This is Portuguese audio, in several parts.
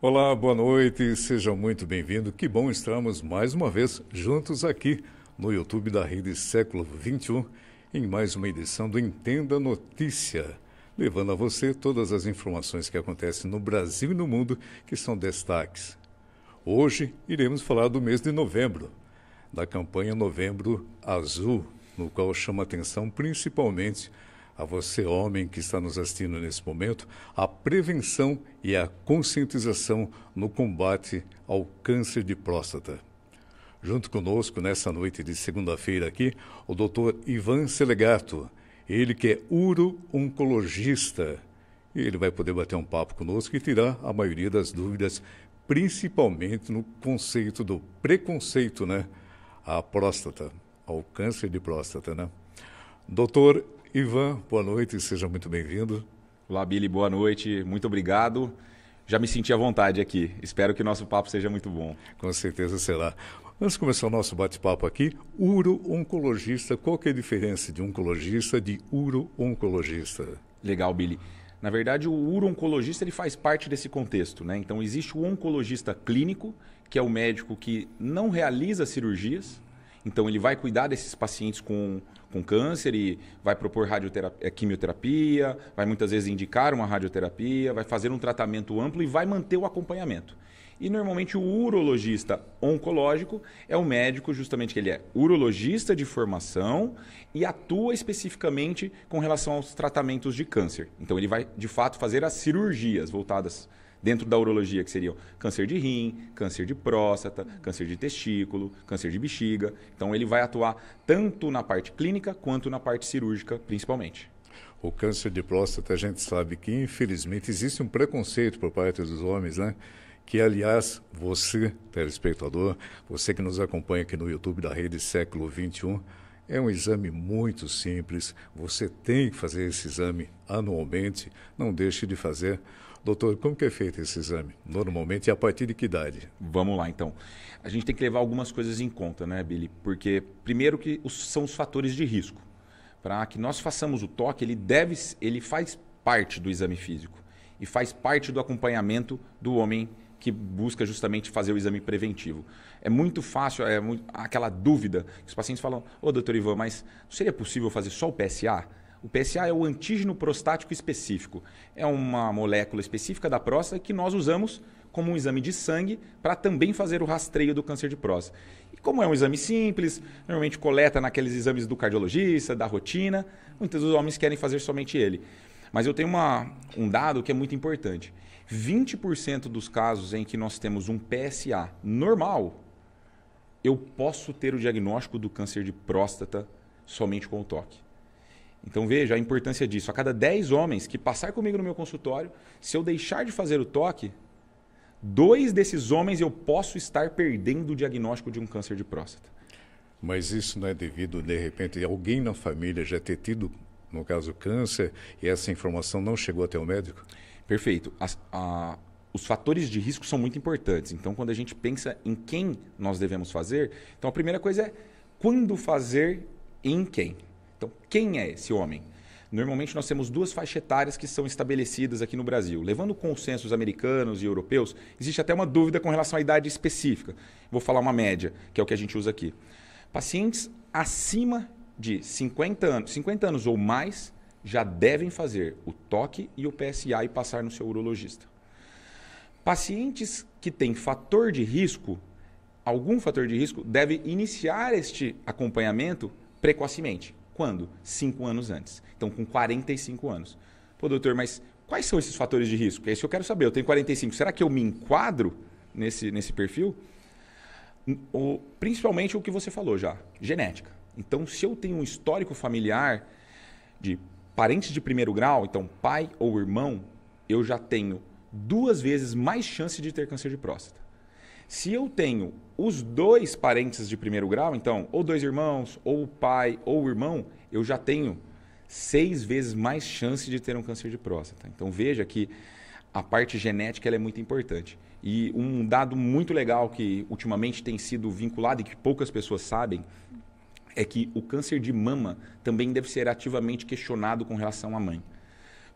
Olá, boa noite, sejam muito bem-vindos. Que bom estarmos mais uma vez juntos aqui no YouTube da Rede Século XXI em mais uma edição do Entenda Notícia, levando a você todas as informações que acontecem no Brasil e no mundo que são destaques. Hoje iremos falar do mês de novembro, da campanha Novembro Azul, no qual chama atenção principalmente a você, homem que está nos assistindo nesse momento, a prevenção e a conscientização no combate ao câncer de próstata. Junto conosco nessa noite de segunda-feira aqui, o Dr. Ivan Selegato, ele que é uro-oncologista. Ele vai poder bater um papo conosco e tirar a maioria das dúvidas, principalmente no conceito do preconceito, né? A próstata, ao câncer de próstata, né? Doutor Ivan, boa noite, seja muito bem-vindo. Olá, Billy, boa noite, muito obrigado. Já me senti à vontade aqui. Espero que o nosso papo seja muito bom. Com certeza será. Antes de começar o nosso bate-papo aqui, uro-oncologista, qual que é a diferença de oncologista de uro-oncologista? Legal, Billy. Na verdade, o uro-oncologista ele faz parte desse contexto, né? Então existe o oncologista clínico, que é o médico que não realiza cirurgias, então ele vai cuidar desses pacientes com com câncer e vai propor radioterapia, é, quimioterapia, vai muitas vezes indicar uma radioterapia, vai fazer um tratamento amplo e vai manter o acompanhamento. E normalmente o urologista oncológico é o médico justamente que ele é urologista de formação e atua especificamente com relação aos tratamentos de câncer. Então ele vai de fato fazer as cirurgias voltadas dentro da urologia, que seriam câncer de rim, câncer de próstata, câncer de testículo, câncer de bexiga. Então ele vai atuar tanto na parte clínica quanto na parte cirúrgica, principalmente. O câncer de próstata, a gente sabe que, infelizmente, existe um preconceito por parte dos homens, né? Que, aliás, você, telespectador, você que nos acompanha aqui no YouTube da Rede Século XXI, é um exame muito simples. Você tem que fazer esse exame anualmente. Não deixe de fazer. Doutor, como que é feito esse exame? Normalmente é a partir de que idade? Vamos lá, então. A gente tem que levar algumas coisas em conta, né, Billy? Porque, primeiro, que os, são os fatores de risco. Para que nós façamos o toque, ele deve, ele faz parte do exame físico e faz parte do acompanhamento do homem que busca justamente fazer o exame preventivo. É muito fácil, é muito, aquela dúvida que os pacientes falam: Ô, oh, doutor Ivan, mas seria possível fazer só o PSA? O PSA é o antígeno prostático específico. É uma molécula específica da próstata que nós usamos como um exame de sangue para também fazer o rastreio do câncer de próstata. E como é um exame simples, normalmente coleta naqueles exames do cardiologista, da rotina, muitos dos homens querem fazer somente ele. Mas eu tenho uma, um dado que é muito importante. 20% dos casos em que nós temos um PSA normal, eu posso ter o diagnóstico do câncer de próstata somente com o toque. Então veja a importância disso. A cada 10 homens que passar comigo no meu consultório, se eu deixar de fazer o toque, dois desses homens eu posso estar perdendo o diagnóstico de um câncer de próstata. Mas isso não é devido, de repente, alguém na família já ter tido, no caso, câncer e essa informação não chegou até o médico? Perfeito. As, a, os fatores de risco são muito importantes. Então, quando a gente pensa em quem nós devemos fazer, então a primeira coisa é quando fazer em quem. Então, quem é esse homem? Normalmente nós temos duas faixas etárias que são estabelecidas aqui no Brasil. Levando consensos americanos e europeus, existe até uma dúvida com relação à idade específica. Vou falar uma média, que é o que a gente usa aqui. Pacientes acima de 50 anos, 50 anos ou mais já devem fazer o toque e o PSA e passar no seu urologista. Pacientes que têm fator de risco, algum fator de risco, deve iniciar este acompanhamento precocemente. Quando? Cinco anos antes. Então, com 45 anos. Pô, doutor, mas quais são esses fatores de risco? É isso que eu quero saber. Eu tenho 45. Será que eu me enquadro nesse, nesse perfil? O, principalmente o que você falou já, genética. Então, se eu tenho um histórico familiar de parentes de primeiro grau, então pai ou irmão, eu já tenho duas vezes mais chance de ter câncer de próstata. Se eu tenho os dois parentes de primeiro grau, então, ou dois irmãos, ou o pai, ou o irmão, eu já tenho seis vezes mais chance de ter um câncer de próstata. Então veja que a parte genética é muito importante. E um dado muito legal que ultimamente tem sido vinculado e que poucas pessoas sabem é que o câncer de mama também deve ser ativamente questionado com relação à mãe.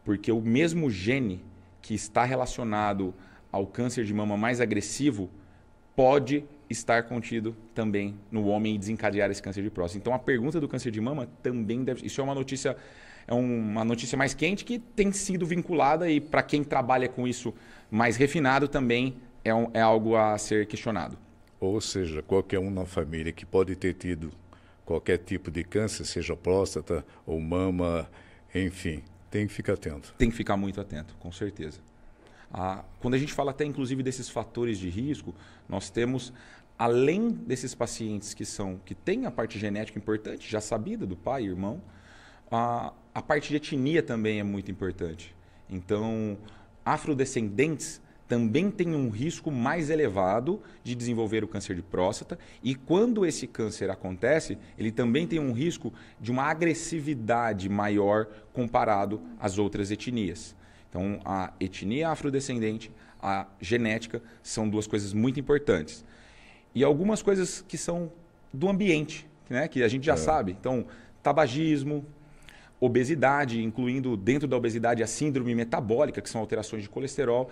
Porque o mesmo gene que está relacionado ao câncer de mama mais agressivo pode estar contido também no homem e desencadear esse câncer de próstata. Então a pergunta do câncer de mama também deve. Isso é uma notícia, é uma notícia mais quente que tem sido vinculada e para quem trabalha com isso mais refinado também é, um, é algo a ser questionado. Ou seja, qualquer um na família que pode ter tido qualquer tipo de câncer, seja próstata ou mama, enfim, tem que ficar atento. Tem que ficar muito atento, com certeza quando a gente fala até inclusive desses fatores de risco, nós temos além desses pacientes que são que têm a parte genética importante, já sabida do pai e irmão, a, a parte de etnia também é muito importante. Então, afrodescendentes também têm um risco mais elevado de desenvolver o câncer de próstata e quando esse câncer acontece, ele também tem um risco de uma agressividade maior comparado às outras etnias. Então, a etnia afrodescendente, a genética, são duas coisas muito importantes. E algumas coisas que são do ambiente, né? que a gente já é. sabe. Então, tabagismo, obesidade, incluindo dentro da obesidade a síndrome metabólica, que são alterações de colesterol,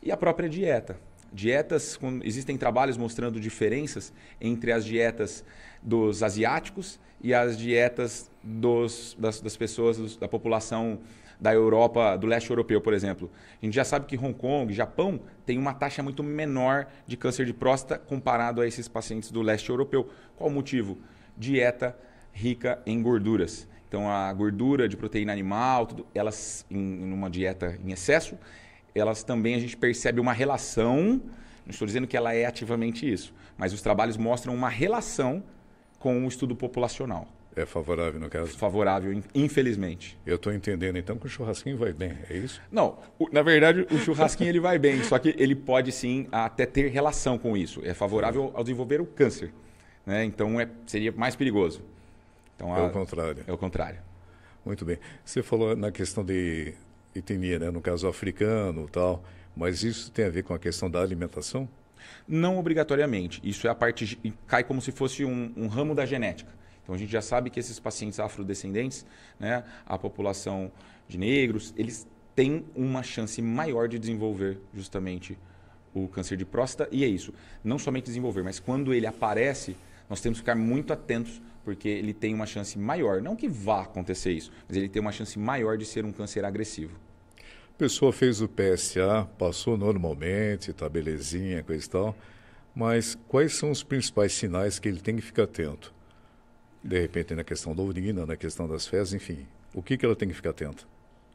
e a própria dieta. Dietas, existem trabalhos mostrando diferenças entre as dietas dos asiáticos e as dietas dos, das, das pessoas, da população da Europa, do leste europeu, por exemplo. A gente já sabe que Hong Kong, Japão, tem uma taxa muito menor de câncer de próstata comparado a esses pacientes do leste europeu. Qual o motivo? Dieta rica em gorduras. Então, a gordura de proteína animal, tudo, elas, em uma dieta em excesso, elas também a gente percebe uma relação. Não estou dizendo que ela é ativamente isso, mas os trabalhos mostram uma relação com o estudo populacional. É favorável, no caso. Favorável, infelizmente. Eu estou entendendo, então, que o churrasquinho vai bem, é isso? Não, o, na verdade, o churrasquinho ele vai bem, só que ele pode sim até ter relação com isso. É favorável ao desenvolver o câncer, né? Então, é, seria mais perigoso. Então, é o contrário. É o contrário. Muito bem. Você falou na questão de etnia, né? no caso africano tal, mas isso tem a ver com a questão da alimentação? Não obrigatoriamente. Isso é a parte. cai como se fosse um, um ramo da genética. Então a gente já sabe que esses pacientes afrodescendentes, né, a população de negros, eles têm uma chance maior de desenvolver justamente o câncer de próstata. E é isso. Não somente desenvolver, mas quando ele aparece, nós temos que ficar muito atentos porque ele tem uma chance maior. Não que vá acontecer isso, mas ele tem uma chance maior de ser um câncer agressivo. A pessoa fez o PSA, passou normalmente, tá belezinha, coisa e tal. Mas quais são os principais sinais que ele tem que ficar atento? de repente na questão da urina, na questão das fezes, enfim. O que, que ela tem que ficar atenta?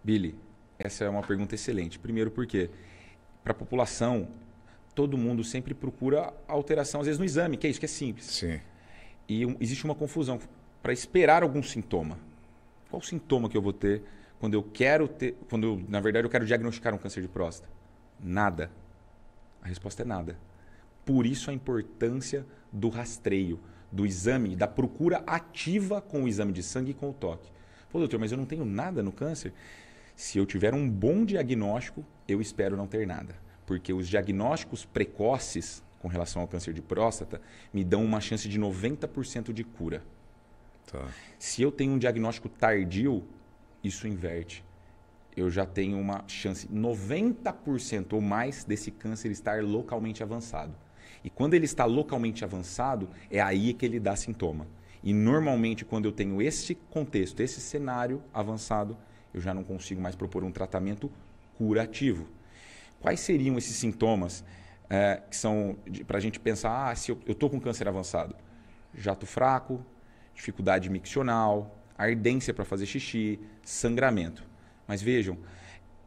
Billy, essa é uma pergunta excelente. Primeiro, porque para a população, todo mundo sempre procura alteração, às vezes no exame, que é isso que é simples. Sim. E um, existe uma confusão para esperar algum sintoma. Qual sintoma que eu vou ter quando eu quero ter, quando eu, na verdade eu quero diagnosticar um câncer de próstata? Nada. A resposta é nada. Por isso a importância do rastreio do exame, da procura ativa com o exame de sangue e com o toque. Pô, doutor, mas eu não tenho nada no câncer? Se eu tiver um bom diagnóstico, eu espero não ter nada. Porque os diagnósticos precoces com relação ao câncer de próstata me dão uma chance de 90% de cura. Tá. Se eu tenho um diagnóstico tardio, isso inverte. Eu já tenho uma chance 90% ou mais desse câncer estar localmente avançado. E quando ele está localmente avançado, é aí que ele dá sintoma. E normalmente, quando eu tenho esse contexto, esse cenário avançado, eu já não consigo mais propor um tratamento curativo. Quais seriam esses sintomas é, que são para a gente pensar: ah, se eu estou com câncer avançado? Jato fraco, dificuldade miccional, ardência para fazer xixi, sangramento. Mas vejam,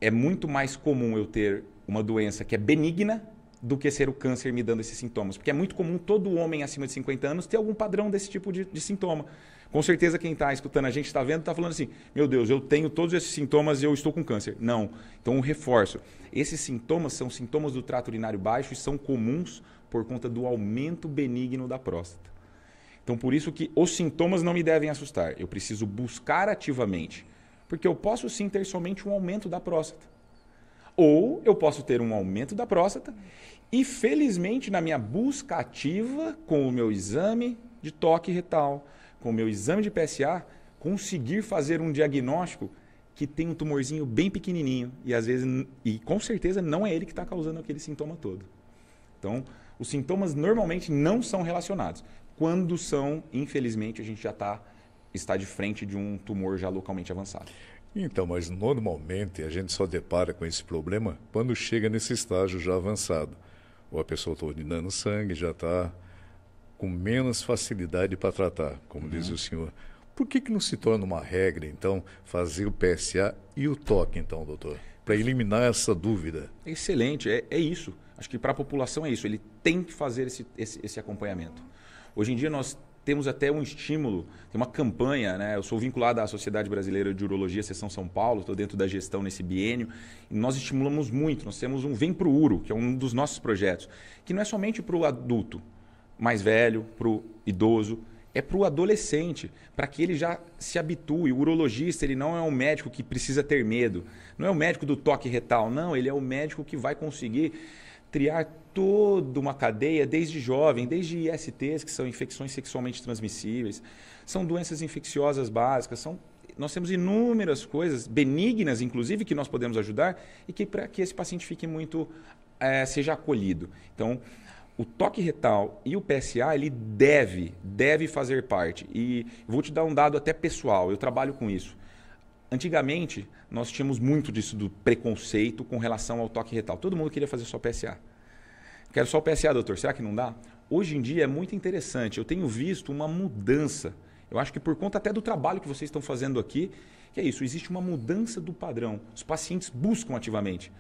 é muito mais comum eu ter uma doença que é benigna do que ser o câncer me dando esses sintomas. Porque é muito comum todo homem acima de 50 anos ter algum padrão desse tipo de, de sintoma. Com certeza quem está escutando a gente, está vendo, está falando assim, meu Deus, eu tenho todos esses sintomas e eu estou com câncer. Não. Então, um reforço. Esses sintomas são sintomas do trato urinário baixo e são comuns por conta do aumento benigno da próstata. Então, por isso que os sintomas não me devem assustar. Eu preciso buscar ativamente, porque eu posso sim ter somente um aumento da próstata. Ou eu posso ter um aumento da próstata e, felizmente, na minha busca ativa com o meu exame de toque retal, com o meu exame de PSA, conseguir fazer um diagnóstico que tem um tumorzinho bem pequenininho e às vezes e com certeza não é ele que está causando aquele sintoma todo. Então, os sintomas normalmente não são relacionados. Quando são, infelizmente, a gente já tá, está de frente de um tumor já localmente avançado. Então, mas normalmente a gente só depara com esse problema quando chega nesse estágio já avançado. Ou a pessoa está urinando sangue, já está com menos facilidade para tratar, como uhum. diz o senhor. Por que, que não se torna uma regra, então, fazer o PSA e o toque, então, doutor? Para eliminar essa dúvida. Excelente, é, é isso. Acho que para a população é isso. Ele tem que fazer esse, esse, esse acompanhamento. Hoje em dia nós temos até um estímulo, tem uma campanha, né? Eu sou vinculado à Sociedade Brasileira de Urologia, Seção São Paulo, estou dentro da gestão nesse bienio, e nós estimulamos muito. Nós temos um Vem para o Uro, que é um dos nossos projetos, que não é somente para o adulto mais velho, para o idoso, é para o adolescente, para que ele já se habitue. O urologista, ele não é um médico que precisa ter medo, não é o um médico do toque retal, não, ele é o um médico que vai conseguir triar toda uma cadeia desde jovem, desde ISTs, que são infecções sexualmente transmissíveis, são doenças infecciosas básicas, são nós temos inúmeras coisas benignas, inclusive, que nós podemos ajudar e que para que esse paciente fique muito é, seja acolhido. Então, o toque retal e o PSA, ele deve, deve fazer parte. E vou te dar um dado até pessoal, eu trabalho com isso. Antigamente, nós tínhamos muito disso do preconceito com relação ao toque retal. Todo mundo queria fazer só PSA. Quero só o PSA, doutor. Será que não dá? Hoje em dia é muito interessante. Eu tenho visto uma mudança. Eu acho que por conta até do trabalho que vocês estão fazendo aqui, que é isso, existe uma mudança do padrão. Os pacientes buscam ativamente.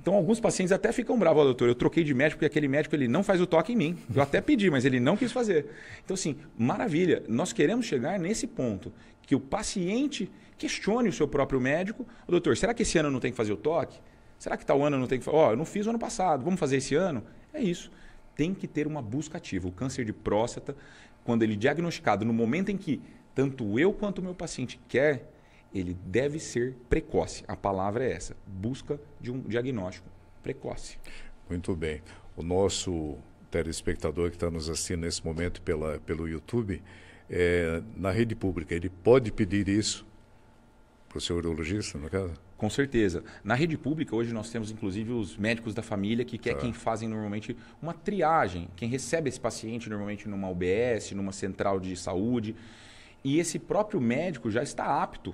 Então, alguns pacientes até ficam bravos, doutor, eu troquei de médico porque aquele médico ele não faz o toque em mim. Eu até pedi, mas ele não quis fazer. Então, assim, maravilha. Nós queremos chegar nesse ponto que o paciente questione o seu próprio médico. doutor, será que esse ano não tem que fazer o toque? Será que tal ano não tem que fazer? Ó, oh, eu não fiz o ano passado, vamos fazer esse ano? É isso. Tem que ter uma busca ativa. O câncer de próstata, quando ele é diagnosticado, no momento em que tanto eu quanto o meu paciente quer, ele deve ser precoce. A palavra é essa: busca de um diagnóstico precoce. Muito bem. O nosso telespectador que está nos assistindo nesse momento pela, pelo YouTube, é, na rede pública, ele pode pedir isso para o seu urologista, no caso? Com certeza. Na rede pública, hoje nós temos inclusive os médicos da família, que, é, é quem fazem normalmente uma triagem, quem recebe esse paciente normalmente numa UBS, numa central de saúde. E esse próprio médico já está apto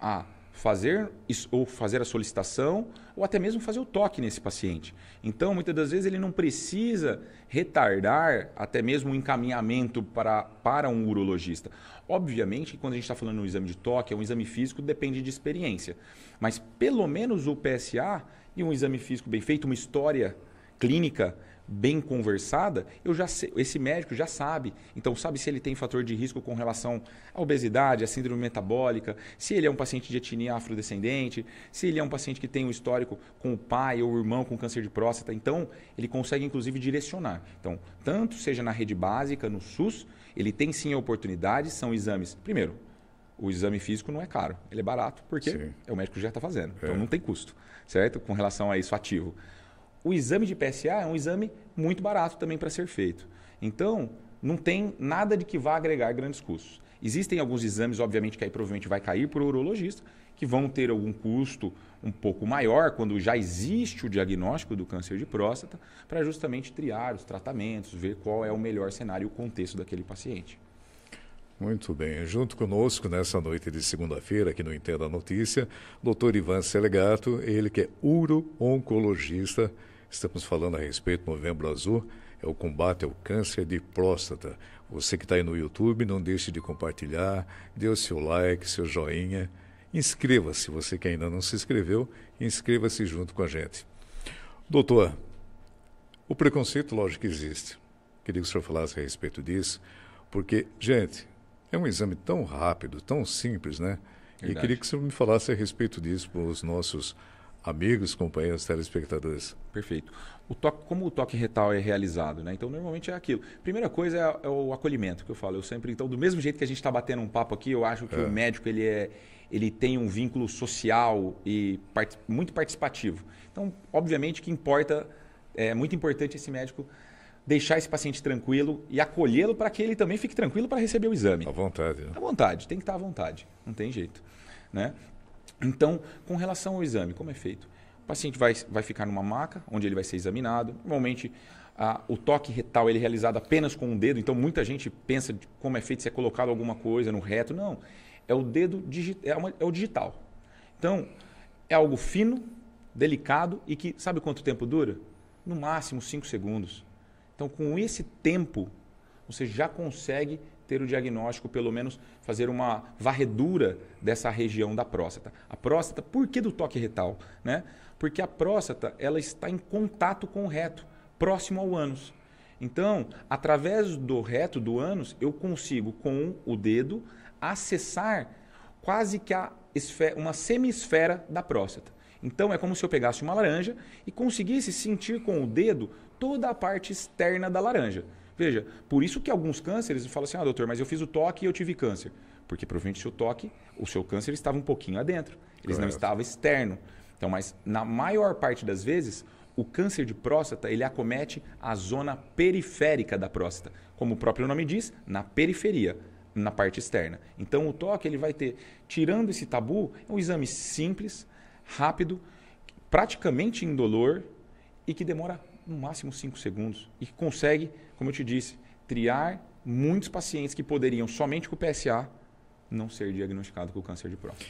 a fazer ou fazer a solicitação ou até mesmo fazer o toque nesse paciente. Então, muitas das vezes ele não precisa retardar até mesmo o encaminhamento para, para um urologista. Obviamente, quando a gente está falando de um exame de toque, é um exame físico, depende de experiência. Mas pelo menos o PSA e um exame físico bem feito, uma história clínica, bem conversada, eu já sei, esse médico já sabe. Então, sabe se ele tem fator de risco com relação à obesidade, à síndrome metabólica, se ele é um paciente de etnia afrodescendente, se ele é um paciente que tem um histórico com o pai ou o irmão com câncer de próstata. Então, ele consegue, inclusive, direcionar. Então, tanto seja na rede básica, no SUS, ele tem sim a oportunidade, são exames. Primeiro, o exame físico não é caro, ele é barato, porque Sim. é o médico que já está fazendo. Então é. Então não tem custo, certo? Com relação a isso ativo o exame de PSA é um exame muito barato também para ser feito. Então, não tem nada de que vá agregar grandes custos. Existem alguns exames, obviamente, que aí provavelmente vai cair para o urologista, que vão ter algum custo um pouco maior quando já existe o diagnóstico do câncer de próstata, para justamente triar os tratamentos, ver qual é o melhor cenário e o contexto daquele paciente. Muito bem. Junto conosco nessa noite de segunda-feira, aqui no Entenda a Notícia, doutor Ivan Selegato, ele que é uro-oncologista Estamos falando a respeito do Novembro Azul, é o combate ao câncer de próstata. Você que está aí no YouTube, não deixe de compartilhar, dê o seu like, seu joinha. Inscreva-se, você que ainda não se inscreveu, inscreva-se junto com a gente. Doutor, o preconceito, lógico que existe. Queria que o senhor falasse a respeito disso, porque, gente, é um exame tão rápido, tão simples, né? Verdade. E queria que o senhor me falasse a respeito disso para os nossos amigos, companheiros, telespectadores. Perfeito. O toque, como o toque retal é realizado, né? Então normalmente é aquilo. Primeira coisa é, é, o acolhimento que eu falo. Eu sempre, então, do mesmo jeito que a gente está batendo um papo aqui, eu acho que é. o médico ele é, ele tem um vínculo social e part, muito participativo. Então, obviamente que importa, é muito importante esse médico deixar esse paciente tranquilo e acolhê-lo para que ele também fique tranquilo para receber o exame. À vontade. Né? À vontade. Tem que estar tá à vontade. Não tem jeito. Né? Então, com relação ao exame, como é feito? O paciente vai, vai ficar numa maca, onde ele vai ser examinado. Normalmente, a, o toque retal ele é realizado apenas com o um dedo, então muita gente pensa como é feito se é colocado alguma coisa no reto. Não, é o dedo é, uma, é o digital. Então, é algo fino, delicado e que sabe quanto tempo dura? No máximo 5 segundos. Então, com esse tempo, você já consegue ter o diagnóstico, pelo menos fazer uma varredura dessa região da próstata. A próstata, por que do toque retal? Né? Porque a próstata ela está em contato com o reto, próximo ao ânus. Então, através do reto do ânus, eu consigo, com o dedo, acessar quase que a esfera, uma semisfera da próstata. Então, é como se eu pegasse uma laranja e conseguisse sentir com o dedo toda a parte externa da laranja. Veja, por isso que alguns cânceres falam assim, ah, doutor, mas eu fiz o toque e eu tive câncer. Porque provavelmente o seu toque, o seu câncer estava um pouquinho adentro, ele não estava externo. Então, mas na maior parte das vezes, o câncer de próstata, ele acomete a zona periférica da próstata. Como o próprio nome diz, na periferia, na parte externa. Então, o toque, ele vai ter, tirando esse tabu, é um exame simples, rápido, praticamente indolor e que demora no máximo 5 segundos e que consegue como eu te disse, triar muitos pacientes que poderiam, somente com o PSA, não ser diagnosticado com câncer de próstata.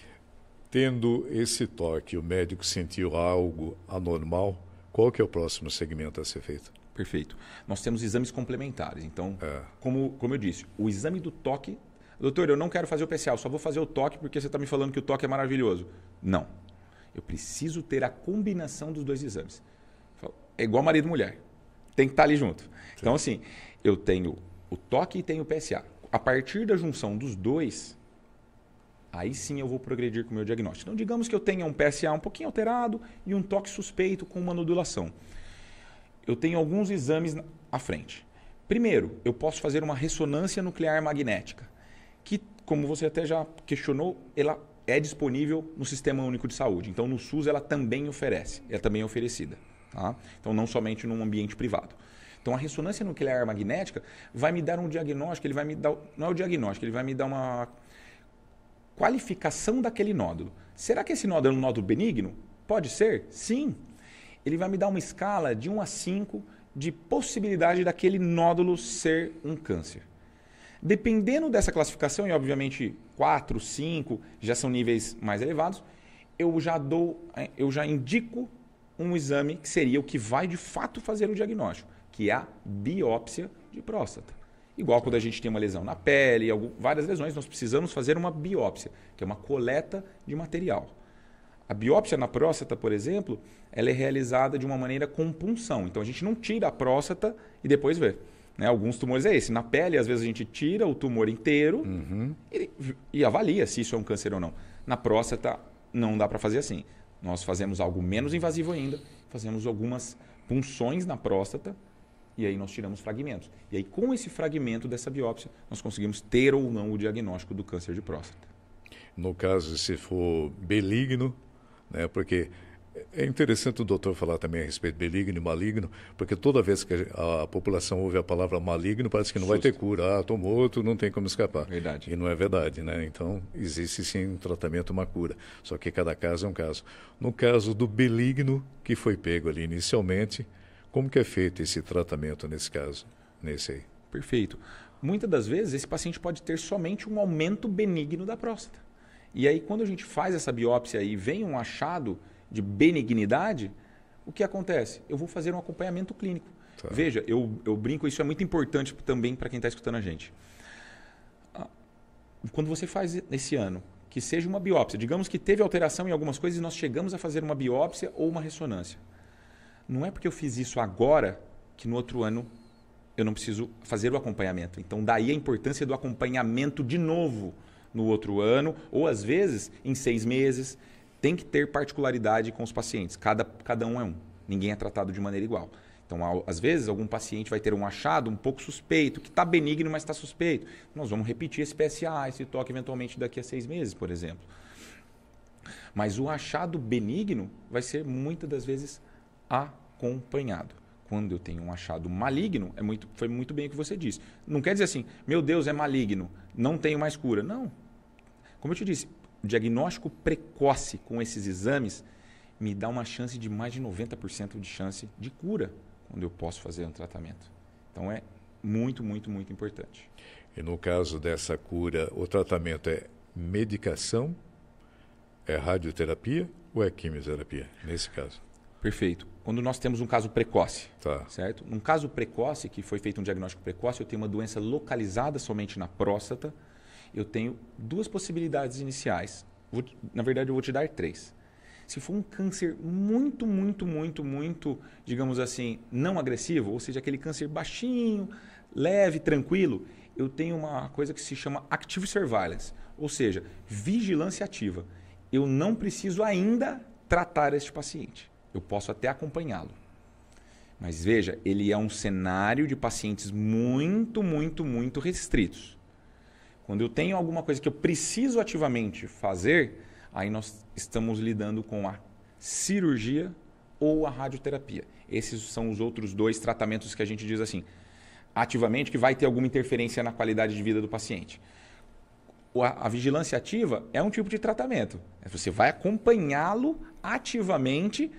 Tendo esse toque, o médico sentiu algo anormal, qual que é o próximo segmento a ser feito? Perfeito. Nós temos exames complementares. Então, é. como, como eu disse, o exame do toque. Doutor, eu não quero fazer o PSA, só vou fazer o toque porque você está me falando que o toque é maravilhoso. Não. Eu preciso ter a combinação dos dois exames. É igual marido e mulher tem que estar tá ali junto. Sim. Então, assim, eu tenho o toque e tenho o PSA. A partir da junção dos dois, aí sim eu vou progredir com o meu diagnóstico. Então, digamos que eu tenha um PSA um pouquinho alterado e um toque suspeito com uma nodulação. Eu tenho alguns exames à frente. Primeiro, eu posso fazer uma ressonância nuclear magnética, que, como você até já questionou, ela é disponível no Sistema Único de Saúde. Então, no SUS, ela também oferece, ela é também é oferecida. Tá? Então, não somente num ambiente privado. Então, a ressonância nuclear magnética vai me dar um diagnóstico, ele vai me dar, não é o diagnóstico, ele vai me dar uma qualificação daquele nódulo. Será que esse nódulo é um nódulo benigno? Pode ser? Sim. Ele vai me dar uma escala de 1 a 5 de possibilidade daquele nódulo ser um câncer. Dependendo dessa classificação, e obviamente 4, 5 já são níveis mais elevados, eu já dou, eh, eu já indico um exame que seria o que vai de fato fazer o diagnóstico, que é a biópsia de próstata. Igual quando a gente tem uma lesão na pele, várias lesões, nós precisamos fazer uma biópsia, que é uma coleta de material. A biópsia na próstata, por exemplo, ela é realizada de uma maneira com punção. Então a gente não tira a próstata e depois vê. Né? Alguns tumores é esse. Na pele, às vezes a gente tira o tumor inteiro uhum. e, e avalia se isso é um câncer ou não. Na próstata, não dá para fazer assim. Nós fazemos algo menos invasivo ainda, fazemos algumas punções na próstata e aí nós tiramos fragmentos. E aí, com esse fragmento dessa biópsia, nós conseguimos ter ou não o diagnóstico do câncer de próstata. No caso, se for benigno, né, porque é, é interessante o doutor falar também a respeito de benigno e maligno, porque toda vez que a, população ouve a palavra maligno, parece que não vai ter cura. Ah, tomou morto, não tem como escapar. Verdade. E não é verdade, né? Então, existe sim um tratamento, uma cura. Só que cada caso é um caso. No caso do benigno que foi pego ali inicialmente, como que é feito esse tratamento nesse caso, nesse aí? Perfeito. Muitas das vezes, esse paciente pode ter somente um aumento benigno da próstata. E aí, quando a gente faz essa biópsia e vem um achado de benignidade, o que acontece? Eu vou fazer um acompanhamento clínico. Tá. Veja, eu, eu brinco, isso é muito importante também para quem está escutando a gente. Ah, quando você faz esse ano, que seja uma biópsia, digamos que teve alteração em algumas coisas e nós chegamos a fazer uma biópsia ou uma ressonância. Não é porque eu fiz isso agora que no outro ano eu não preciso fazer o acompanhamento. Então, daí a importância do acompanhamento de novo no outro ano, ou às vezes em seis meses, tem que ter particularidade com os pacientes. Cada, cada um é um. Ninguém é tratado de maneira igual. Então, às vezes, algum paciente vai ter um achado um pouco suspeito, que está benigno, mas está suspeito. Nós vamos repetir esse PSA, esse toque, eventualmente daqui a seis meses, por exemplo. Mas o achado benigno vai ser muitas das vezes acompanhado. Quando eu tenho um achado maligno, é muito, foi muito bem o que você disse. Não quer dizer assim, meu Deus, é maligno, não tenho mais cura. Não. Como eu te disse, o diagnóstico precoce com esses exames me dá uma chance de mais de 90% de chance de cura quando eu posso fazer um tratamento. Então é muito, muito, muito importante. E no caso dessa cura, o tratamento é medicação, é radioterapia ou é quimioterapia, nesse caso? Perfeito. Quando nós temos um caso precoce, tá. certo? Num caso precoce, que foi feito um diagnóstico precoce, eu tenho uma doença localizada somente na próstata, eu tenho duas possibilidades iniciais. Vou, na verdade, eu vou te dar três. Se for um câncer muito, muito, muito, muito, digamos assim, não agressivo, ou seja, aquele câncer baixinho, leve, tranquilo, eu tenho uma coisa que se chama active surveillance, ou seja, vigilância ativa. Eu não preciso ainda tratar este paciente. Eu posso até acompanhá-lo. Mas veja, ele é um cenário de pacientes muito, muito, muito restritos. Quando eu tenho alguma coisa que eu preciso ativamente fazer, aí nós estamos lidando com a cirurgia ou a radioterapia. Esses são os outros dois tratamentos que a gente diz assim, ativamente, que vai ter alguma interferência na qualidade de vida do paciente. A, a vigilância ativa é um tipo de tratamento. É, você vai acompanhá-lo ativamente,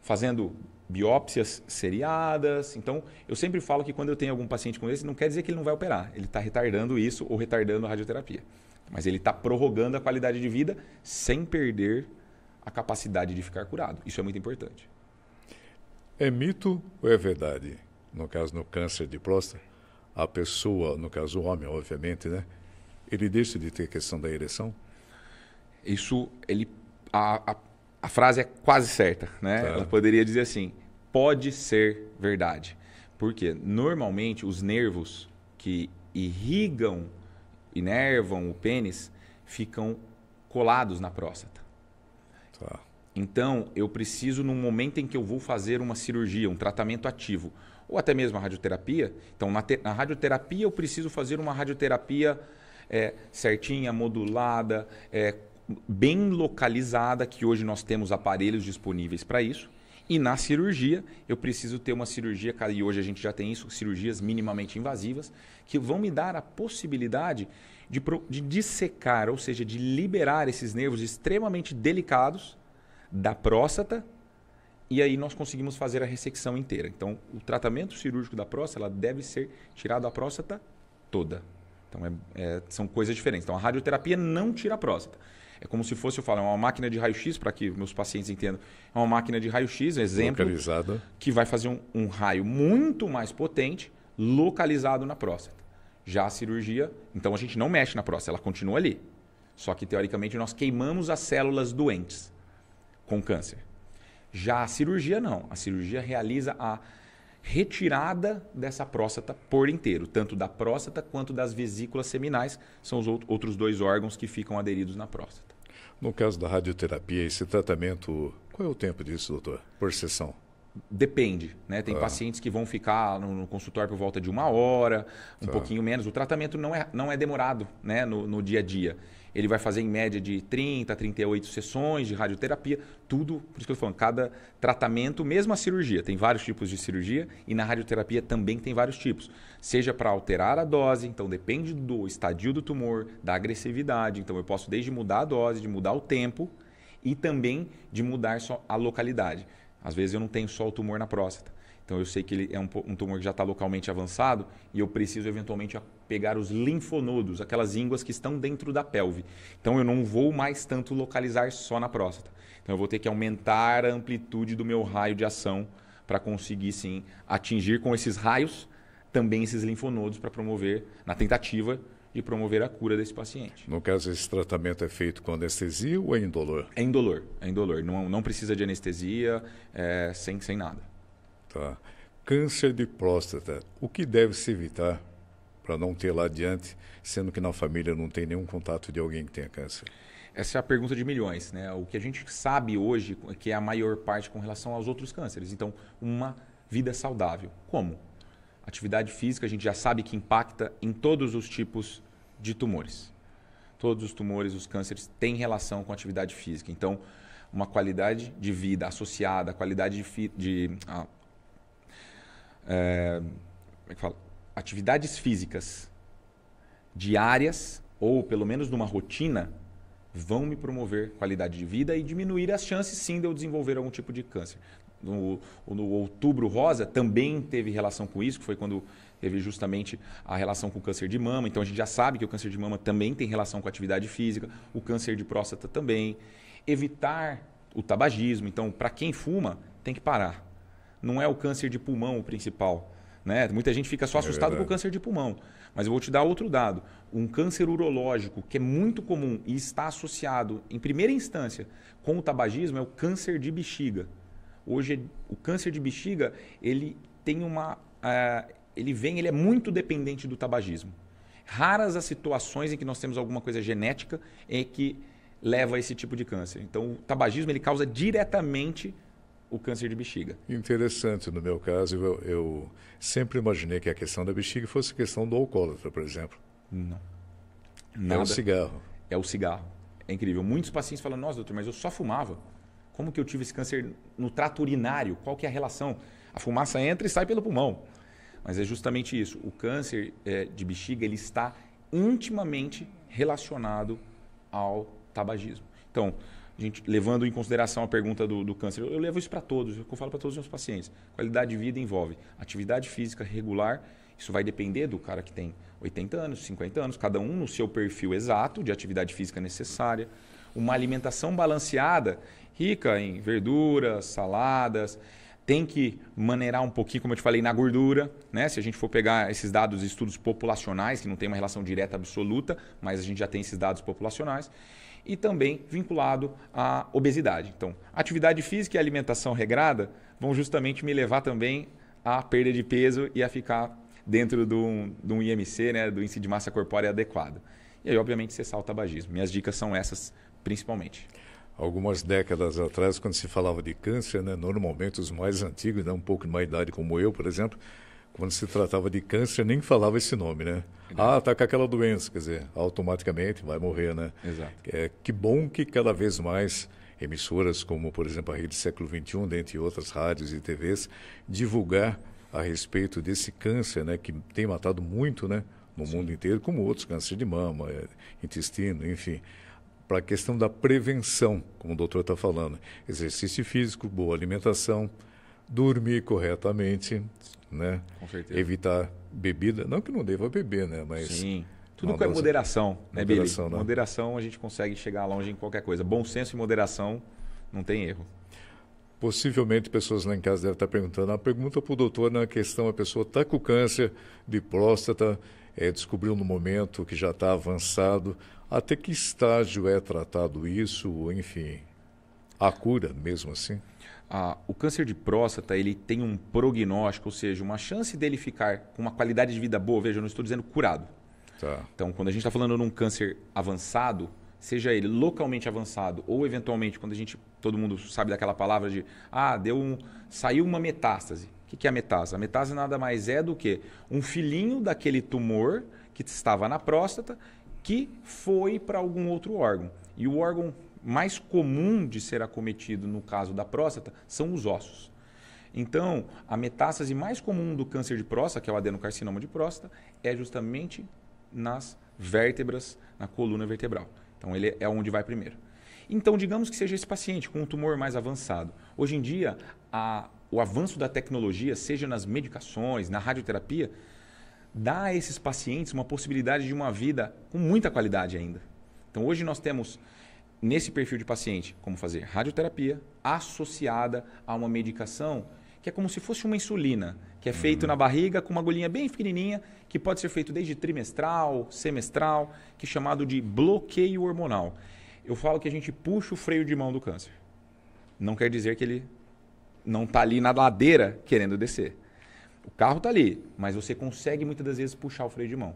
fazendo biópsias seriadas. Então, eu sempre falo que quando eu tenho algum paciente com esse, não quer dizer que ele não vai operar. Ele está retardando isso ou retardando a radioterapia. Mas ele está prorrogando a qualidade de vida sem perder a capacidade de ficar curado. Isso é muito importante. É mito ou é verdade? No caso, no câncer de próstata, a pessoa, no caso o homem, obviamente, né? Ele deixa de ter questão da ereção? Isso, ele... a, a a frase é quase certa, né? Ela poderia dizer assim: pode ser verdade. Porque normalmente os nervos que irrigam, inervam o pênis, ficam colados na próstata. Tá. Então, eu preciso, no momento em que eu vou fazer uma cirurgia, um tratamento ativo, ou até mesmo a radioterapia. Então, na, te- na radioterapia, eu preciso fazer uma radioterapia é, certinha, modulada, é, bem localizada, que hoje nós temos aparelhos disponíveis para isso. E na cirurgia, eu preciso ter uma cirurgia, e hoje a gente já tem isso, cirurgias minimamente invasivas, que vão me dar a possibilidade de, de dissecar, ou seja, de liberar esses nervos extremamente delicados da próstata, e aí nós conseguimos fazer a ressecção inteira. Então, o tratamento cirúrgico da próstata deve ser tirado a próstata toda. Então, é, é, são coisas diferentes. Então, a radioterapia não tira a próstata. É como se fosse, eu falo, é uma máquina de raio-x, para que meus pacientes entendam. É uma máquina de raio-x, exemplo, Localizada. que vai fazer um, um raio muito mais potente localizado na próstata. Já a cirurgia, então a gente não mexe na próstata, ela continua ali. Só que, teoricamente, nós queimamos as células doentes com câncer. Já a cirurgia, não. A cirurgia realiza a retirada dessa próstata por inteiro, tanto da próstata quanto das vesículas seminais, são os outros dois órgãos que ficam aderidos na próstata. No caso da radioterapia, esse tratamento, qual é o tempo disso, doutor? Por sessão? Depende, né? Tem ah. pacientes que vão ficar no, no, consultório por volta de uma hora, um ah. pouquinho menos. O tratamento não é, não é demorado, né? No, no dia a dia. Ele vai fazer em média de 30 a 38 sessões de radioterapia, tudo, por isso que eu falo, cada tratamento, mesmo a cirurgia, tem vários tipos de cirurgia e na radioterapia também tem vários tipos. Seja para alterar a dose, então depende do estadio do tumor, da agressividade, então eu posso desde mudar a dose, de mudar o tempo e também de mudar só a localidade. Às vezes eu não tenho só o tumor na próstata então eu sei que ele é um, um tumor que já está localmente avançado e eu preciso eventualmente pegar os linfonodos, aquelas ínguas que estão dentro da pelve. Então eu não vou mais tanto localizar só na próstata. Então eu vou ter que aumentar a amplitude do meu raio de ação para conseguir sim atingir com esses raios também esses linfonodos para promover na tentativa de promover a cura desse paciente. No caso, esse tratamento é feito com anestesia ou é indolor? É indolor, é indolor. Não, não precisa de anestesia, é, sem, sem nada. Tá? Câncer de próstata, o que deve se evitar para não ter lá adiante, sendo que na família não tem nenhum contato de alguém que tenha câncer? Essa é a pergunta de milhões, né? O que a gente sabe hoje é que é a maior parte com relação aos outros cânceres. Então, uma vida saudável. Como? Atividade física, a gente já sabe que impacta em todos os tipos de tumores. Todos os tumores, os cânceres têm relação com atividade física. Então, uma qualidade de vida associada à qualidade de, de a ah, é, como é que fala? atividades físicas diárias, ou pelo menos numa rotina, vão me promover qualidade de vida e diminuir as chances sim de eu desenvolver algum tipo de câncer. No, no outubro rosa também teve relação com isso, que foi quando teve justamente a relação com o câncer de mama. Então a gente já sabe que o câncer de mama também tem relação com a atividade física, o câncer de próstata também. Evitar o tabagismo. Então, para quem fuma, tem que parar não é o câncer de pulmão o principal. Né? Muita gente fica só é assustado é com o câncer de pulmão. Mas eu vou te dar outro dado. Um câncer urológico, que é muito comum e está associado, em primeira instância, com o tabagismo, é o câncer de bexiga. Hoje, o câncer de bexiga, ele tem uma... Uh, ele vem, ele é muito dependente do tabagismo. Raras as situações em que nós temos alguma coisa genética é que leva a esse tipo de câncer. Então, o tabagismo ele causa diretamente o câncer de bexiga. Interessante. No meu caso, eu, eu sempre imaginei que a questão da bexiga fosse questão do alcoólatra, por exemplo. Não. É Nada. É o cigarro. É o cigarro. É incrível. Muitos pacientes falam, nossa, doutor, mas eu só fumava. Como que eu tive esse câncer no trato urinário? Qual que é a relação? A fumaça entra e sai pelo pulmão. Mas é justamente isso. O câncer é, de bexiga ele está intimamente relacionado ao tabagismo. Então, gente, levando em consideração a pergunta do, do câncer, eu, eu, levo isso para todos, eu falo para todos os meus pacientes. Qualidade de vida envolve atividade física regular, isso vai depender do cara que tem 80 anos, 50 anos, cada um no seu perfil exato de atividade física necessária. Uma alimentação balanceada, rica em verduras, saladas, tem que maneirar um pouquinho, como eu te falei, na gordura, né? Se a gente for pegar esses dados, estudos populacionais, que não tem uma relação direta absoluta, mas a gente já tem esses dados populacionais e também vinculado à obesidade. Então, atividade física e alimentação regrada vão justamente me levar também à perda de peso e a ficar dentro de um, de um IMC, né, do índice de massa corpórea adequado. E aí, obviamente, cessar o tabagismo. Minhas dicas são essas principalmente. Algumas décadas atrás, quando se falava de câncer, né, normalmente os mais antigos, né, um pouco de mais idade como eu, por exemplo, quando se tratava de câncer, nem falava esse nome, né? Ah, tá com aquela doença, quer dizer, automaticamente vai morrer, né? Exato. É, que bom que cada vez mais emissoras como, por exemplo, a Rede Século XXI, dentre outras rádios e TVs, divulgar a respeito desse câncer, né? Que tem matado muito, né? No Sim. mundo inteiro, como outros, câncer de mama, é, intestino, enfim para a questão da prevenção, como o doutor está falando. Exercício físico, boa alimentação, dormir corretamente, né? Com certeza. Evitar bebida, não que não deva beber, né? Mas Sim. Tudo com é moderação, né, moderação, Billy? Né? Moderação a gente consegue chegar longe em qualquer coisa. Bom senso e moderação não tem erro. Possivelmente pessoas lá em casa devem estar perguntando. A ah, pergunta para o doutor na questão, a pessoa está com câncer de próstata, é, descobriu no momento que já está avançado. Até que estágio é tratado isso? Enfim, a cura mesmo assim? a, o câncer de próstata ele tem um prognóstico, ou seja, uma chance dele ficar com uma qualidade de vida boa. Veja, eu não estou dizendo curado. Tá. Então, quando a gente está falando num câncer avançado, seja ele localmente avançado ou eventualmente quando a gente todo mundo sabe daquela palavra de ah deu um saiu uma metástase o que é a metástase a metástase nada mais é do que um filhinho daquele tumor que estava na próstata que foi para algum outro órgão e o órgão mais comum de ser acometido no caso da próstata são os ossos. Então, a metástase mais comum do câncer de próstata, que é o adenocarcinoma de próstata, é justamente nas vértebras, na coluna vertebral. Então, ele é onde vai primeiro. Então, digamos que seja esse paciente com um tumor mais avançado. Hoje em dia, a, o avanço da tecnologia, seja nas medicações, na radioterapia, dá a esses pacientes uma possibilidade de uma vida com muita qualidade ainda. Então, hoje nós temos nesse perfil de paciente, como fazer radioterapia associada a uma medicação que é como se fosse uma insulina, que é feito uhum. na barriga com uma agulhinha bem pequenininha, que pode ser feito desde trimestral, semestral, que é chamado de bloqueio hormonal. Eu falo que a gente puxa o freio de mão do câncer. Não quer dizer que ele não está ali na ladeira querendo descer. O carro está ali, mas você consegue muitas das vezes puxar o freio de mão.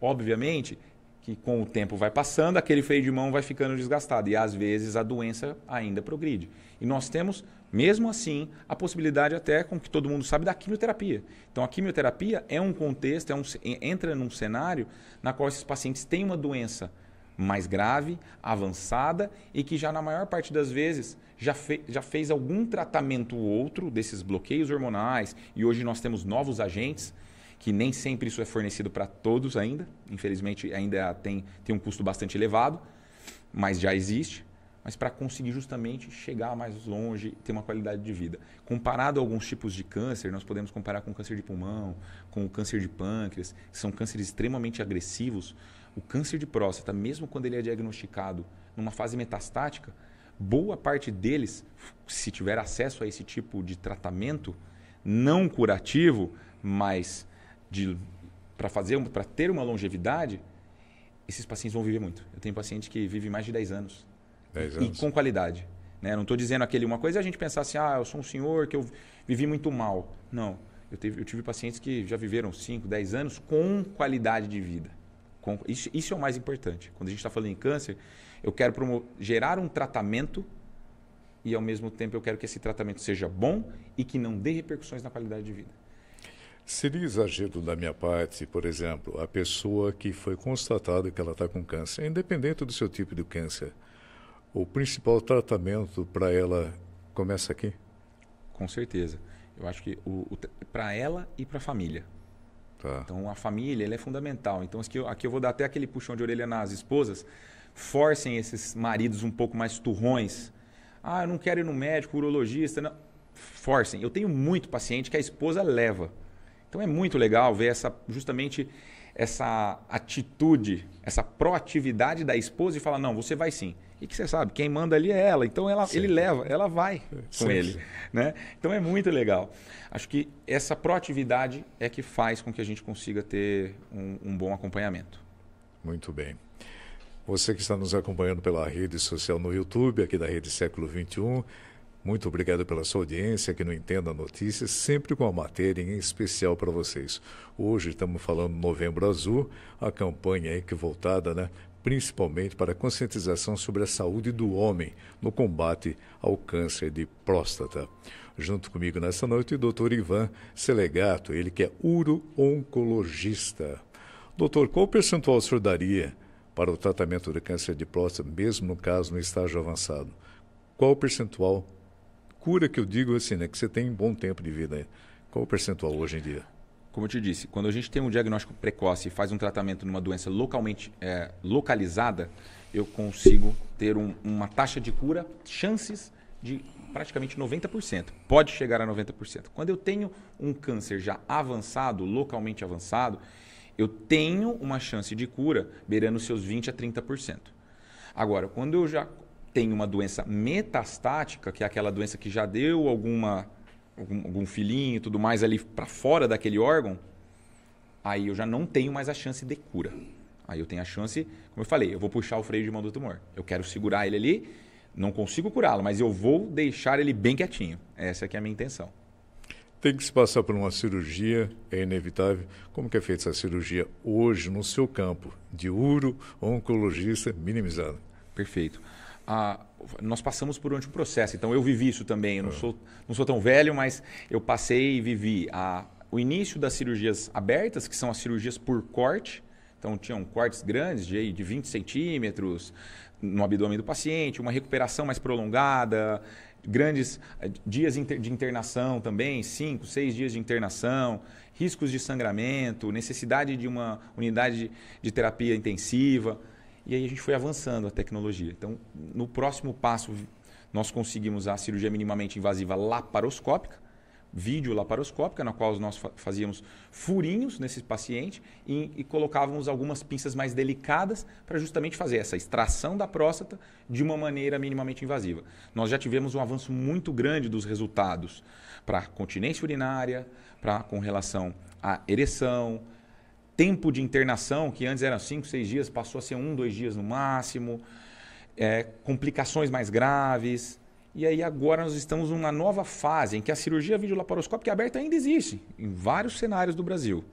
Obviamente que com o tempo vai passando, aquele freio de mão vai ficando desgastado e às vezes a doença ainda progride. E nós temos, mesmo assim, a possibilidade até com que todo mundo sabe da quimioterapia. Então a quimioterapia é um contexto, é um, entra num cenário na qual esses pacientes têm uma doença mais grave, avançada e que já na maior parte das vezes já, fe já fez algum tratamento ou outro desses bloqueios hormonais e hoje nós temos novos agentes que nem sempre isso é fornecido para todos ainda. Infelizmente, ainda é tem, tem um custo bastante elevado, mas já existe. Mas para conseguir justamente chegar mais longe ter uma qualidade de vida. Comparado a alguns tipos de câncer, nós podemos comparar com o câncer de pulmão, com o câncer de pâncreas, que são cânceres extremamente agressivos. O câncer de próstata, mesmo quando ele é diagnosticado numa fase metastática, boa parte deles, se tiver acesso a esse tipo de tratamento, não curativo, mas para fazer, para ter uma longevidade, esses pacientes vão viver muito. Eu tenho paciente que vive mais de 10 anos. 10 anos. E com qualidade. Né? Não estou dizendo aquele uma coisa a gente pensar assim, ah, eu sou um senhor que eu vivi muito mal. Não. Eu, tive eu tive pacientes que já viveram 5, 10 anos com qualidade de vida. Com, isso, isso, é o mais importante. Quando a gente está falando em câncer, eu quero promover, gerar um tratamento e, ao mesmo tempo, eu quero que esse tratamento seja bom e que não dê repercussões na qualidade de vida. Seria exagero da minha parte, por exemplo, a pessoa que foi constatada que ela está com câncer, independente do seu tipo de câncer, o principal tratamento para ela começa aqui? Com certeza. Eu acho que o, o para ela e para a família. Tá. Então a família é fundamental. Então aqui eu, aqui eu vou dar até aquele puxão de orelha nas esposas. Forcem esses maridos um pouco mais turrões. Ah, eu não quero ir no médico, urologista. Não. Forcem. Eu tenho muito paciente que a esposa leva. Então é muito legal ver essa justamente essa atitude, essa proatividade da esposa e falar: não, você vai sim. E que você sabe, quem manda ali é ela. Então ela, ele leva, ela vai sim. com ele. Né? Então é muito legal. Acho que essa proatividade é que faz com que a gente consiga ter um, um bom acompanhamento. Muito bem. Você que está nos acompanhando pela rede social no YouTube, aqui da Rede Século 21 muito obrigado pela sua audiência, que não entenda notícias, sempre com a matéria em especial para vocês. Hoje estamos falando Novembro Azul, a campanha aí que voltada, né, principalmente para a conscientização sobre a saúde do homem no combate ao câncer de próstata. Junto comigo nessa noite, o Dr. Ivan Selegato, ele que é uro-oncologista. Doutor, qual percentual o senhor daria para o tratamento do câncer de próstata, mesmo no caso no estágio avançado? Qual percentual cura que eu digo assim, né? Que você tem um bom tempo de vida. Qual o percentual hoje em dia? Como eu te disse, quando a gente tem um diagnóstico precoce e faz um tratamento numa doença localmente é, localizada, eu consigo ter um, uma taxa de cura, chances de praticamente 90%. Pode chegar a 90%. Quando eu tenho um câncer já avançado, localmente avançado, eu tenho uma chance de cura beirando seus 20 a 30%. Agora, quando eu já tem uma doença metastática, que é aquela doença que já deu alguma, algum, algum filhinho e tudo mais ali para fora daquele órgão, aí eu já não tenho mais a chance de cura. Aí eu tenho a chance, como eu falei, eu vou puxar o freio de mão do tumor. Eu quero segurar ele ali, não consigo curá-lo, mas eu vou deixar ele bem quietinho. Essa é, é a minha intenção. Tem que se passar por uma cirurgia, é inevitável. Como que é feita essa cirurgia hoje no seu campo de uro oncologista minimizado? Perfeito a, nós passamos por um processo. Então eu vivi isso também. Eu não, é. sou, não sou tão velho, mas eu passei e vivi a, o início das cirurgias abertas, que são as cirurgias por corte. Então tinham cortes grandes, de, de 20 centímetros no abdômen do paciente, uma recuperação mais prolongada, grandes eh, dias de internação também, cinco, seis dias de internação, riscos de sangramento, necessidade de uma unidade de terapia intensiva. E aí a gente foi avançando a tecnologia. Então, no próximo passo, nós conseguimos a cirurgia minimamente invasiva laparoscópica, vídeo laparoscópica, na qual nós fazíamos furinhos nesse paciente e, e colocávamos algumas pinças mais delicadas para justamente fazer essa extração da próstata de uma maneira minimamente invasiva. Nós já tivemos um avanço muito grande dos resultados para continência urinária, para com relação à ereção, tempo de internação, que antes eram cinco, seis dias, passou a ser um, dois dias no máximo, é, complicações mais graves. E aí agora nós estamos numa nova fase em que a cirurgia videolaparoscópica aberta ainda existe em vários cenários do Brasil.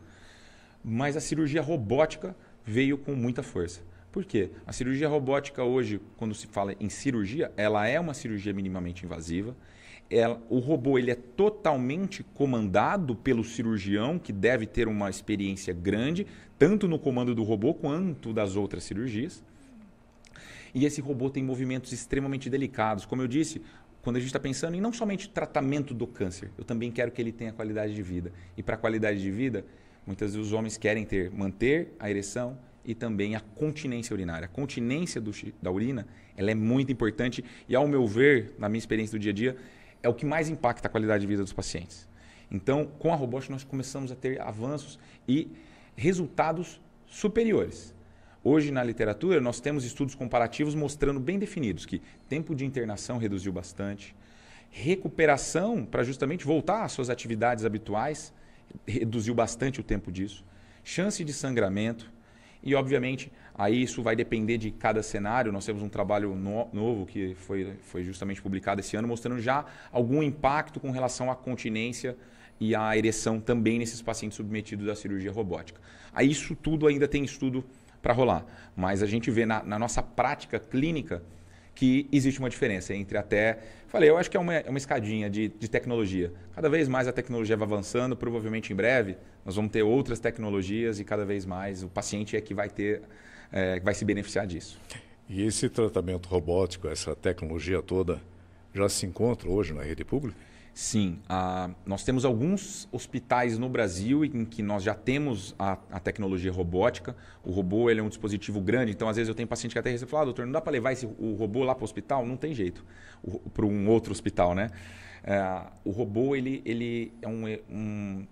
Mas a cirurgia robótica veio com muita força. Por quê? A cirurgia robótica hoje, quando se fala em cirurgia, ela é uma cirurgia minimamente invasiva, ela, é, o robô ele é totalmente comandado pelo cirurgião, que deve ter uma experiência grande, tanto no comando do robô quanto das outras cirurgias. E esse robô tem movimentos extremamente delicados. Como eu disse, quando a gente está pensando em não somente tratamento do câncer, eu também quero que ele tenha qualidade de vida. E para qualidade de vida, muitas vezes os homens querem ter manter a ereção e também a continência urinária. A continência do, da urina ela é muito importante e, ao meu ver, na minha experiência do dia a dia, é o que mais impacta a qualidade de vida dos pacientes. Então, com a robótica, nós começamos a ter avanços e resultados superiores. Hoje, na literatura, nós temos estudos comparativos mostrando bem definidos que tempo de internação reduziu bastante, recuperação para justamente voltar às suas atividades habituais reduziu bastante o tempo disso, chance de sangramento e, obviamente, Aí isso vai depender de cada cenário. Nós temos um trabalho no, novo que foi, foi justamente publicado esse ano, mostrando já algum impacto com relação à continência e à ereção também nesses pacientes submetidos à cirurgia robótica. Aí isso tudo ainda tem estudo para rolar, mas a gente vê na, na, nossa prática clínica que existe uma diferença entre até. Falei, eu acho que é uma, é uma escadinha de, de tecnologia. Cada vez mais a tecnologia vai avançando, provavelmente em breve nós vamos ter outras tecnologias e cada vez mais o paciente é que vai ter é, vai se beneficiar disso. E esse tratamento robótico, essa tecnologia toda, já se encontra hoje na rede pública? Sim, ah, nós temos alguns hospitais no Brasil em que nós já temos a, a tecnologia robótica. O robô ele é um dispositivo grande, então às vezes eu tenho paciente que até recebe fala, ah, doutor, não dá para levar esse, o robô lá para o hospital? Não tem jeito, para um outro hospital, né? É, o robô ele, ele é um, um,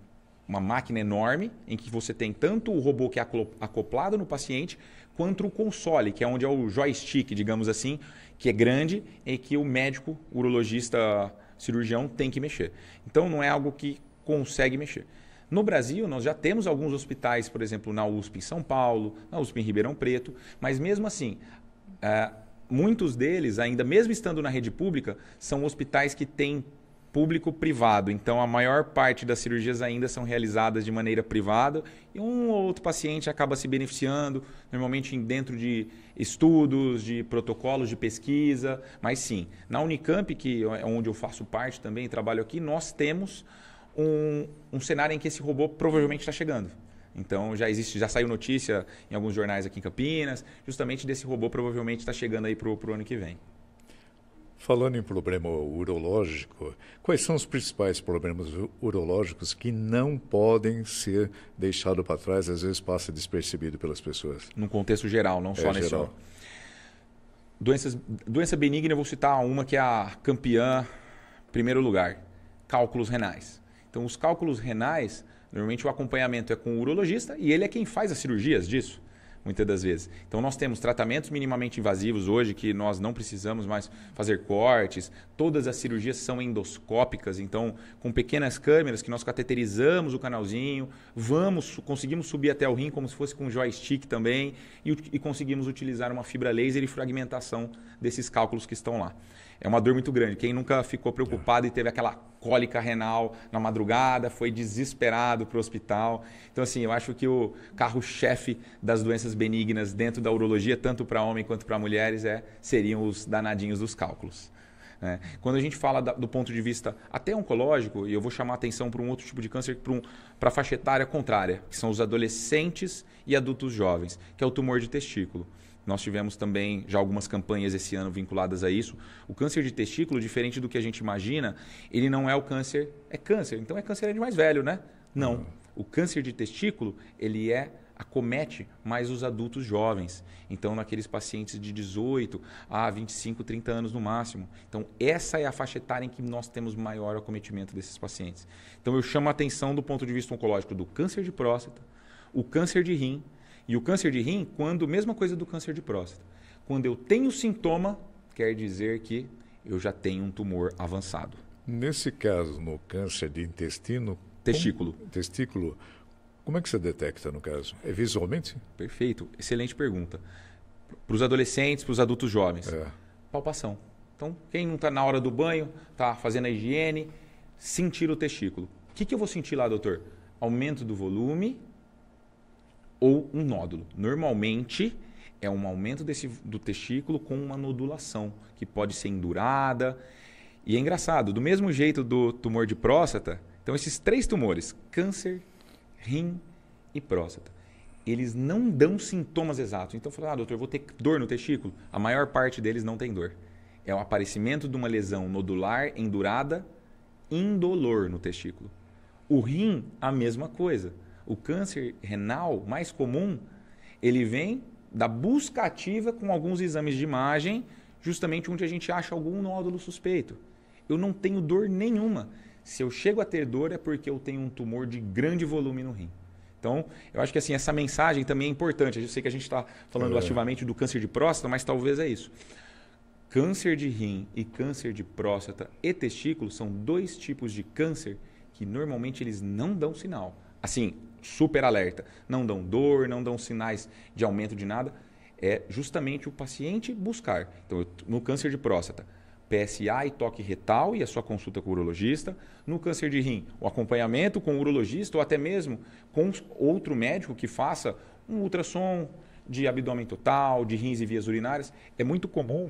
uma máquina enorme em que você tem tanto o robô que é acoplado no paciente quanto o console, que é onde é o joystick, digamos assim, que é grande e que o médico, urologista, cirurgião tem que mexer. Então não é algo que consegue mexer. No Brasil, nós já temos alguns hospitais, por exemplo, na USP em São Paulo, na USP em Ribeirão Preto, mas mesmo assim, eh, muitos deles, ainda mesmo estando na rede pública, são hospitais que têm público-privado. Então, a maior parte das cirurgias ainda são realizadas de maneira privada e um ou outro paciente acaba se beneficiando, normalmente dentro de estudos, de protocolos de pesquisa. Mas sim, na Unicamp, que é onde eu faço parte também, e trabalho aqui, nós temos um, um cenário em que esse robô provavelmente está chegando. Então já existe, já saiu notícia em alguns jornais aqui em Campinas, justamente desse robô provavelmente está chegando aí para o ano que vem. Falando em problema urológico, quais são os principais problemas urológicos que não podem ser deixados para trás, às vezes passa despercebido pelas pessoas? No contexto geral, não é, só é, nesse. Doenças, doença benigna, eu vou citar uma que é a campeã, primeiro lugar, cálculos renais. Então, os cálculos renais, normalmente o acompanhamento é com o urologista e ele é quem faz as cirurgias disso muitas das vezes. Então nós temos tratamentos minimamente invasivos hoje que nós não precisamos mais fazer cortes, todas as cirurgias são endoscópicas, então com pequenas câmeras que nós cateterizamos o canalzinho, vamos, conseguimos subir até o rim como se fosse com um joystick também e, e conseguimos utilizar uma fibra laser e fragmentação desses cálculos que estão lá é uma dor muito grande. Quem nunca ficou preocupado e teve aquela cólica renal na madrugada, foi desesperado para o hospital. Então, assim, eu acho que o carro-chefe das doenças benignas dentro da urologia, tanto para homem quanto para mulheres, é, seriam os danadinhos dos cálculos. Né? Quando a gente fala da, do ponto de vista até oncológico, e eu vou chamar atenção para um outro tipo de câncer, para um, a faixa etária contrária, que são os adolescentes e adultos jovens, que é o tumor de testículo. Nós tivemos também já algumas campanhas esse ano vinculadas a isso. O câncer de testículo, diferente do que a gente imagina, ele não é o câncer, é câncer. Então é câncer de mais velho, né? Não. O câncer de testículo, ele é acomete mais os adultos jovens. Então, naqueles pacientes de 18 a 25, 30 anos no máximo. Então, essa é a faixa etária em que nós temos maior acometimento desses pacientes. Então, eu chamo a atenção do ponto de vista oncológico do câncer de próstata, o câncer de rim, e o câncer de rim, quando, mesma coisa do câncer de próstata. Quando eu tenho sintoma, quer dizer que eu já tenho um tumor avançado. Nesse caso, no câncer de intestino. Testículo. Como, testículo, como é que você detecta no caso? É visualmente? Perfeito, excelente pergunta. Para os adolescentes, para os adultos jovens. É. Palpação. Então, quem não está na hora do banho, está fazendo a higiene, sentir o testículo. O que, que eu vou sentir lá, doutor? Aumento do volume ou um nódulo. Normalmente é um aumento desse, do testículo com uma nodulação, que pode ser endurada. E é engraçado, do mesmo jeito do tumor de próstata, então esses três tumores, câncer, rim e próstata, eles não dão sintomas exatos. Então, falar, ah, doutor, eu vou ter dor no testículo. A maior parte deles não tem dor. É o aparecimento de uma lesão nodular endurada, indolor no testículo. O rim, a mesma coisa o câncer renal mais comum, ele vem da busca ativa com alguns exames de imagem, justamente onde a gente acha algum nódulo suspeito. Eu não tenho dor nenhuma. Se eu chego a ter dor é porque eu tenho um tumor de grande volume no rim. Então, eu acho que assim essa mensagem também é importante. Eu sei que a gente está falando é. ativamente do câncer de próstata, mas talvez é isso. Câncer de rim e câncer de próstata e testículo são dois tipos de câncer que normalmente eles não dão sinal. Assim, super alerta, não dão dor, não dão sinais de aumento de nada, é justamente o paciente buscar. Então, no câncer de próstata, PSA e toque retal e a sua consulta com o urologista. No câncer de rim, o acompanhamento com o urologista ou até mesmo com outro médico que faça um ultrassom de abdômen total, de rins e vias urinárias. É muito comum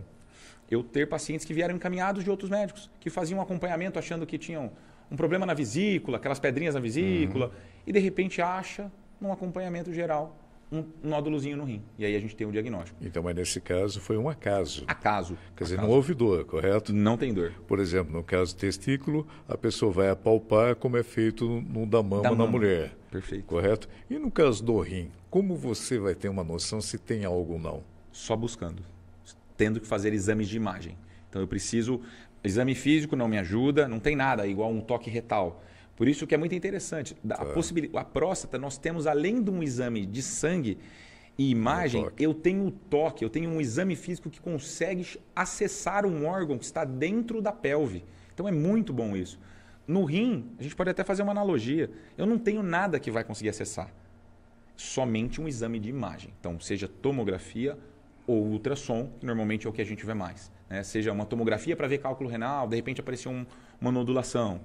eu ter pacientes que vieram encaminhados de outros médicos, que faziam acompanhamento achando que tinham um problema na vesícula, aquelas pedrinhas na vesícula, uhum. e de repente acha, num acompanhamento geral, um nódulozinho no rim. E aí a gente tem o um diagnóstico. Então, mas nesse caso foi um acaso. Acaso. Quer dizer, não houve dor, correto? Não tem dor. Por exemplo, no caso do testículo, a pessoa vai apalpar como é feito no da mama da na mulher. Perfeito. Correto? E no caso do rim, como você vai ter uma noção se tem algo ou não? Só buscando. Tendo que fazer exames de imagem. Então eu preciso Exame físico não me ajuda, não tem nada igual um toque retal. Por isso que é muito interessante. A, possibilidade, a próstata, nós temos, além de um exame de sangue e imagem, eu tenho o toque, eu tenho um exame físico que consegue acessar um órgão que está dentro da pelve. Então é muito bom isso. No rim, a gente pode até fazer uma analogia. Eu não tenho nada que vai conseguir acessar. Somente um exame de imagem. Então, seja tomografia ou ultrassom, que normalmente é o que a gente vê mais. Né? Seja uma tomografia para ver cálculo renal, de repente apareceu um, uma nodulação.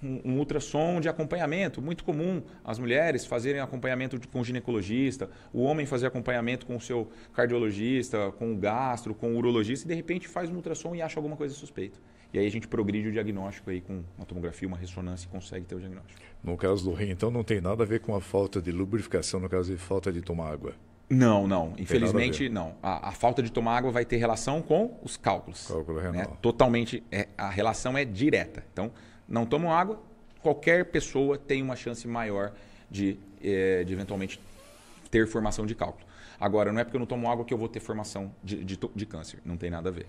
Um, um, ultrassom de acompanhamento, muito comum as mulheres fazerem acompanhamento de, com o ginecologista, o homem fazer acompanhamento com o seu cardiologista, com o gastro, com o urologista, e de repente faz um ultrassom e acha alguma coisa suspeita. E aí a gente progride o diagnóstico aí com uma tomografia, uma ressonância e consegue ter o diagnóstico. No caso do rim, então, não tem nada a ver com a falta de lubrificação, no caso de falta de tomar água? Não, não. Infelizmente, não. A, a, falta de tomar água vai ter relação com os cálculos. Cálculo né? renal. Né? Totalmente. É, a relação é direta. Então, não tomam água, qualquer pessoa tem uma chance maior de, é, de eventualmente ter formação de cálculo. Agora, não é porque eu não tomo água que eu vou ter formação de, de, de câncer. Não tem nada a ver.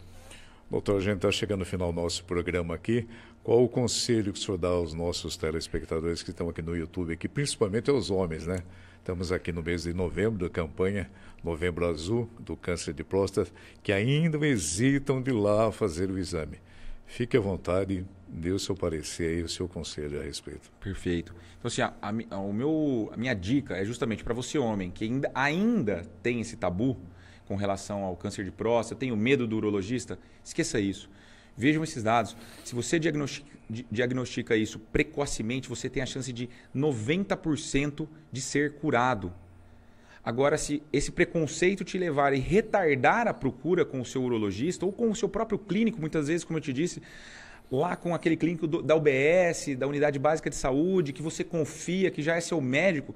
Doutor, a gente está chegando ao final do nosso programa aqui. Qual o conselho que o senhor dá aos nossos telespectadores que estão aqui no YouTube, aqui, principalmente aos homens, né? Estamos aqui no mês de novembro da campanha Novembro Azul do câncer de próstata, que ainda hesitam de lá fazer o exame. Fique à vontade, dê o seu parecer e o seu conselho a respeito. Perfeito. Então, assim, a, a, a o meu, a minha dica é justamente para você, homem, que ainda, ainda tem esse tabu, com relação ao câncer de próstata, tenho medo do urologista, esqueça isso. Vejam esses dados. Se você diagnostica, diagnostica isso precocemente, você tem a chance de 90% de ser curado. Agora, se esse preconceito te levar a retardar a procura com o seu urologista ou com o seu próprio clínico, muitas vezes, como eu te disse, lá com aquele clínico do, da UBS, da Unidade Básica de Saúde, que você confia, que já é seu médico,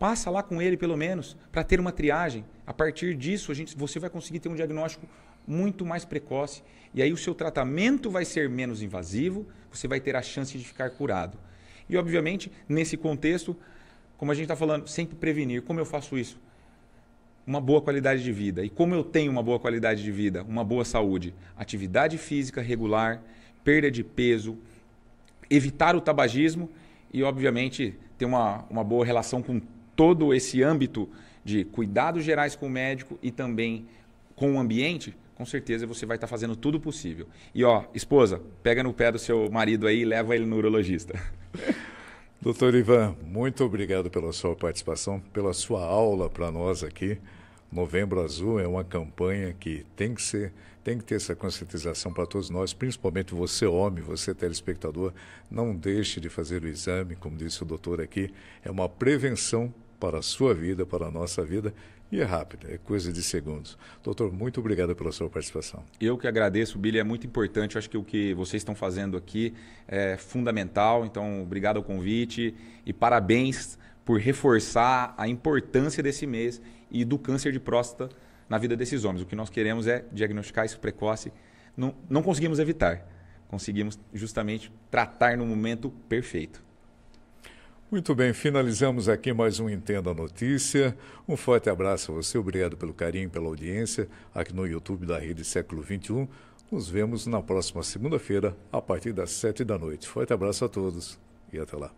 Passa lá com ele, pelo menos, para ter uma triagem. A partir disso, a gente, você vai conseguir ter um diagnóstico muito mais precoce. E aí o seu tratamento vai ser menos invasivo, você vai ter a chance de ficar curado. E, obviamente, nesse contexto, como a gente está falando, sempre prevenir. Como eu faço isso? Uma boa qualidade de vida. E como eu tenho uma boa qualidade de vida? Uma boa saúde. Atividade física regular, perda de peso, evitar o tabagismo e, obviamente, ter uma, uma boa relação com todo esse âmbito de cuidados gerais com o médico e também com o ambiente, com certeza você vai estar tá fazendo tudo possível. E ó, esposa, pega no pé do seu marido aí e leva ele no urologista. Doutor Ivan, muito obrigado pela sua participação, pela sua aula para nós aqui. Novembro Azul é uma campanha que tem que ser, tem que ter essa conscientização para todos nós, principalmente você homem, você telespectador, não deixe de fazer o exame, como disse o doutor aqui, é uma prevenção para a sua vida, para a nossa vida. E é rápido, é coisa de segundos. Doutor, muito obrigado pela sua participação. Eu que agradeço, Billy, é muito importante. Eu acho que o que vocês estão fazendo aqui é fundamental. Então, obrigado ao convite e parabéns por reforçar a importância desse mês e do câncer de próstata na vida desses homens. O que nós queremos é diagnosticar isso precoce. Não, não conseguimos evitar, conseguimos justamente tratar no momento perfeito. Muito bem, finalizamos aqui mais um Entenda a Notícia. Um forte abraço a você, obrigado pelo carinho, pela audiência aqui no YouTube da Rede Século XXI. Nos vemos na próxima segunda-feira, a partir das sete da noite. Forte abraço a todos e até lá.